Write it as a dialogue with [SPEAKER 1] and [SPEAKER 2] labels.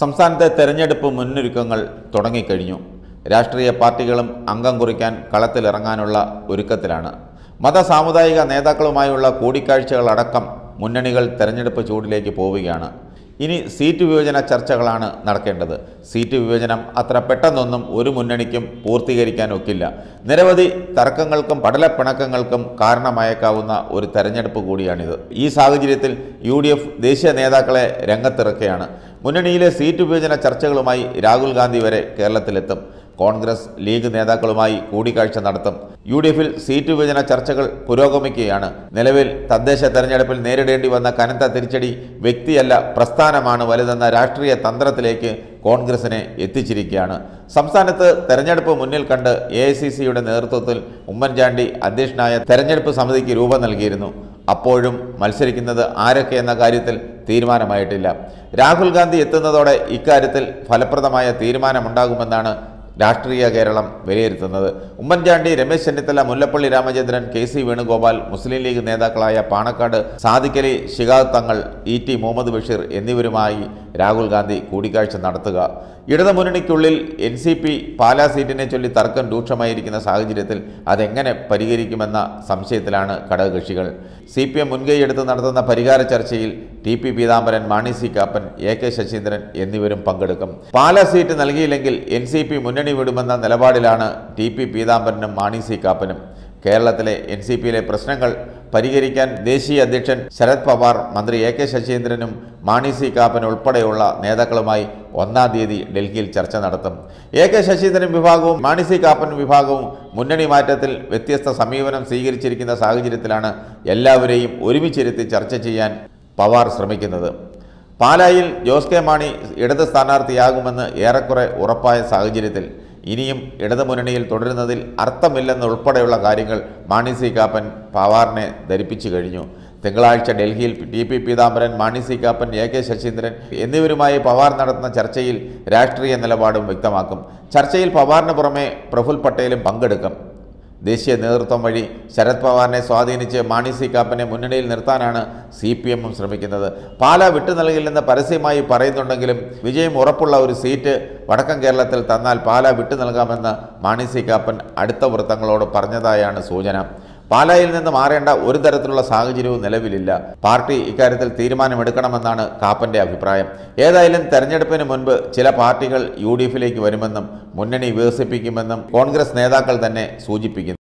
[SPEAKER 1] സംസ്ഥാനത്തെ തെരഞ്ഞെടുപ്പ് മുന്നൊരുക്കങ്ങൾ തുടങ്ങിക്കഴിഞ്ഞു രാഷ്ട്രീയ പാർട്ടികളും അംഗം കുറിക്കാൻ കളത്തിലിറങ്ങാനുള്ള ഒരുക്കത്തിലാണ് മത സാമുദായിക നേതാക്കളുമായുള്ള കൂടിക്കാഴ്ചകളടക്കം മുന്നണികൾ തെരഞ്ഞെടുപ്പ് ചൂടിലേക്ക് പോവുകയാണ് ഇനി സീറ്റ് വിഭജന ചർച്ചകളാണ് നടക്കേണ്ടത് സീറ്റ് വിഭജനം അത്ര പെട്ടെന്നൊന്നും ഒരു മുന്നണിക്കും പൂർത്തീകരിക്കാനൊക്കില്ല ഒക്കില്ല നിരവധി തർക്കങ്ങൾക്കും പടലപ്പിണക്കങ്ങൾക്കും കാരണമായേക്കാവുന്ന ഒരു തെരഞ്ഞെടുപ്പ് കൂടിയാണിത് ഈ സാഹചര്യത്തിൽ യു ദേശീയ നേതാക്കളെ രംഗത്തിറക്കുകയാണ് മുന്നണിയിലെ സീറ്റ് വിഭജന ചർച്ചകളുമായി രാഹുൽ ഗാന്ധി വരെ കേരളത്തിലെത്തും കോൺഗ്രസ് ലീഗ് നേതാക്കളുമായി കൂടിക്കാഴ്ച നടത്തും യു ഡി എഫിൽ സീറ്റ് വിഭജന ചർച്ചകൾ പുരോഗമിക്കുകയാണ് നിലവിൽ തദ്ദേശ തെരഞ്ഞെടുപ്പിൽ നേരിടേണ്ടി വന്ന കനത്ത തിരിച്ചടി വ്യക്തിയല്ല പ്രസ്ഥാനമാണ് വലുതെന്ന രാഷ്ട്രീയ തന്ത്രത്തിലേക്ക് കോൺഗ്രസിനെ എത്തിച്ചിരിക്കുകയാണ് സംസ്ഥാനത്ത് തെരഞ്ഞെടുപ്പ് മുന്നിൽ കണ്ട് എ നേതൃത്വത്തിൽ ഉമ്മൻചാണ്ടി അധ്യക്ഷനായ തെരഞ്ഞെടുപ്പ് സമിതിക്ക് രൂപം നൽകിയിരുന്നു അപ്പോഴും മത്സരിക്കുന്നത് ആരൊക്കെ എന്ന കാര്യത്തിൽ തീരുമാനമായിട്ടില്ല രാഹുൽ ഗാന്ധി എത്തുന്നതോടെ ഇക്കാര്യത്തിൽ ഫലപ്രദമായ തീരുമാനമുണ്ടാകുമെന്നാണ് രാഷ്ട്രീയ കേരളം വിലയിരുത്തുന്നത് Oommen Chandy Ramesh Chennithala Mullappally Ramachandran K C Venugopal Muslim League നേതാക്കളായ പാണക്കാട് സാദിക്കലി ശിഹാബ് തങ്ങൾ ഇ ടി മുഹമ്മദ് ബഷീർ എന്നിവരുമായി രാഹുൽ ഗാന്ധി കൂടിക്കാഴ്ച നടത്തുക ഇടതുമുന്നണിക്കുള്ളിൽ എൻ സി പി പാലാ സീറ്റിനെ ചൊല്ലി തർക്കം രൂക്ഷമായിരിക്കുന്ന സാഹചര്യത്തിൽ അതെങ്ങനെ പരിഹരിക്കുമെന്ന സംശയത്തിലാണ് ഘടകകക്ഷികൾ സി പി എം മുൻകൈയെടുത്ത് നടത്തുന്ന പരിഹാര ചർച്ചയിൽ T P Peethambaran Mani C Kappan A K Saseendran എന്നിവരും പങ്കെടുക്കും പാലാ സീറ്റ് നൽകിയില്ലെങ്കിൽ എൻ സി പി മുന്നണി വിടുമെന്ന നിലപാടിലാണ് ടി പി പീതാംബരനും മാണി സി കാപ്പനും കേരളത്തിലെ എൻ സി പിയിലെ പ്രശ്നങ്ങൾ പരിഹരിക്കാൻ ദേശീയ അധ്യക്ഷൻ ശരത് പവാർ മന്ത്രി എ കെ ശശീന്ദ്രനും മാണി സി കാപ്പൻ ഉൾപ്പെടെയുള്ള നേതാക്കളുമായി ഒന്നാം തീയതി ഡൽഹിയിൽ ചർച്ച നടത്തും എ കെ ശശീന്ദ്രൻ വിഭാഗവും മാണി സി കാപ്പൻ വിഭാഗവും മുന്നണി മാറ്റത്തിൽ വ്യത്യസ്ത സമീപനം സ്വീകരിച്ചിരിക്കുന്ന സാഹചര്യത്തിലാണ് എല്ലാവരെയും ഒരുമിച്ചിരുത്തി ചർച്ച ചെയ്യാൻ പവാർ ശ്രമിക്കുന്നത് പാലായിൽ ജോസ് കെ മാണി ഇടത് സ്ഥാനാർത്ഥിയാകുമെന്ന് ഏറെക്കുറെ ഉറപ്പായ സാഹചര്യത്തിൽ ഇനിയും ഇടതുമുന്നണിയിൽ തുടരുന്നതിൽ ഉൾപ്പെടെയുള്ള കാര്യങ്ങൾ മാണി സി കാപ്പൻ പവാറിനെ ധരിപ്പിച്ചു കഴിഞ്ഞു തിങ്കളാഴ്ച ഡൽഹിയിൽ T P Peethambaran Mani C Kappan A K Saseendran എന്നിവരുമായി പവാർ നടത്തുന്ന ചർച്ചയിൽ രാഷ്ട്രീയ നിലപാടും വ്യക്തമാക്കും ചർച്ചയിൽ പവാറിന് പുറമെ പ്രഫുൽ പട്ടേലും പങ്കെടുക്കും ദേശീയ നേതൃത്വം വഴി ശരത് പവാറിനെ സ്വാധീനിച്ച് മാണി സി കാപ്പനെ മുന്നണിയിൽ നിർത്താനാണ് സി പി എമ്മും ശ്രമിക്കുന്നത് പാല വിട്ടു നൽകില്ലെന്ന് പരസ്യമായി പറയുന്നുണ്ടെങ്കിലും വിജയം ഉറപ്പുള്ള ഒരു സീറ്റ് വടക്കൻ കേരളത്തിൽ തന്നാൽ പാല വിട്ടു നൽകാമെന്ന് മാണി സി കാപ്പൻ അടുത്ത വൃത്തങ്ങളോട് പറഞ്ഞതായാണ് സൂചന പാലായിൽ നിന്ന് മാറേണ്ട ഒരു തരത്തിലുള്ള സാഹചര്യവും നിലവിലില്ല പാർട്ടി ഇക്കാര്യത്തിൽ തീരുമാനമെടുക്കണമെന്നാണ് കാപ്പന്റെ അഭിപ്രായം ഏതായാലും തെരഞ്ഞെടുപ്പിന് മുൻപ് ചില പാർട്ടികൾ യു ഡി എഫിലേക്ക് വരുമെന്നും മുന്നണി വികസിപ്പിക്കുമെന്നും കോൺഗ്രസ് നേതാക്കൾ തന്നെ സൂചിപ്പിക്കുന്നു